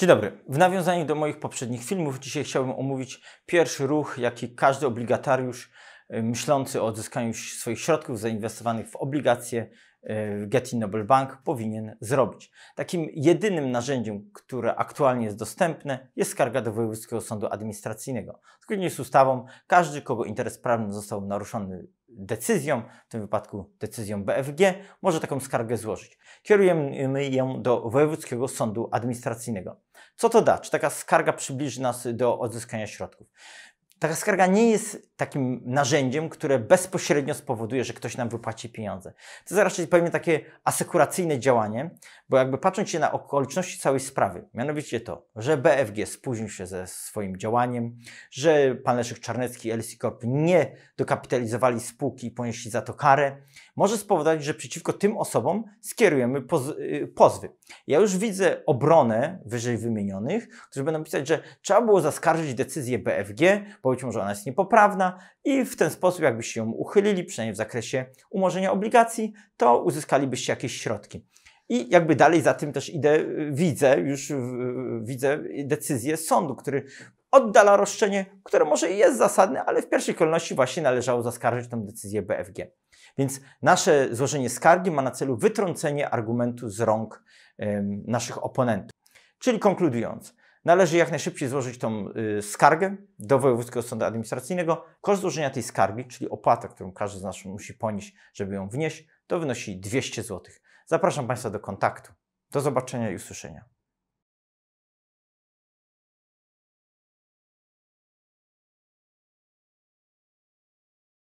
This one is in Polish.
Dzień dobry. W nawiązaniu do moich poprzednich filmów, dzisiaj chciałbym omówić pierwszy ruch, jaki każdy obligatariusz Y, myślący o odzyskaniu swoich środków zainwestowanych w obligacje y, Getty Noble Bank powinien zrobić. Takim jedynym narzędziem, które aktualnie jest dostępne, jest skarga do Wojewódzkiego Sądu Administracyjnego. Zgodnie z ustawą, każdy, kogo interes prawny został naruszony decyzją, w tym wypadku decyzją BFG, może taką skargę złożyć. Kierujemy ją do Wojewódzkiego Sądu Administracyjnego. Co to da? Czy taka skarga przybliży nas do odzyskania środków? Taka skarga nie jest takim narzędziem, które bezpośrednio spowoduje, że ktoś nam wypłaci pieniądze. To jest raczej pewnie takie asekuracyjne działanie, bo jakby patrząc się na okoliczności całej sprawy, mianowicie to, że BFG spóźnił się ze swoim działaniem, że pan Leszek Czarnecki i LC Corp nie dokapitalizowali spółki i ponieśli za to karę, może spowodować, że przeciwko tym osobom skierujemy poz y, pozwy. Ja już widzę obronę wyżej wymienionych, którzy będą pisać, że trzeba było zaskarżyć decyzję BFG, bo być może ona jest niepoprawna i w ten sposób, jakbyście ją uchylili, przynajmniej w zakresie umorzenia obligacji, to uzyskalibyście jakieś środki. I jakby dalej za tym też idę, widzę już widzę decyzję sądu, który oddala roszczenie, które może jest zasadne, ale w pierwszej kolejności właśnie należało zaskarżyć tę decyzję BFG. Więc nasze złożenie skargi ma na celu wytrącenie argumentu z rąk naszych oponentów. Czyli konkludując, Należy jak najszybciej złożyć tą y, skargę do Wojewódzkiego Sądu Administracyjnego. Koszt złożenia tej skargi, czyli opłata, którą każdy z nas musi ponieść, żeby ją wnieść, to wynosi 200 zł. Zapraszam Państwa do kontaktu. Do zobaczenia i usłyszenia.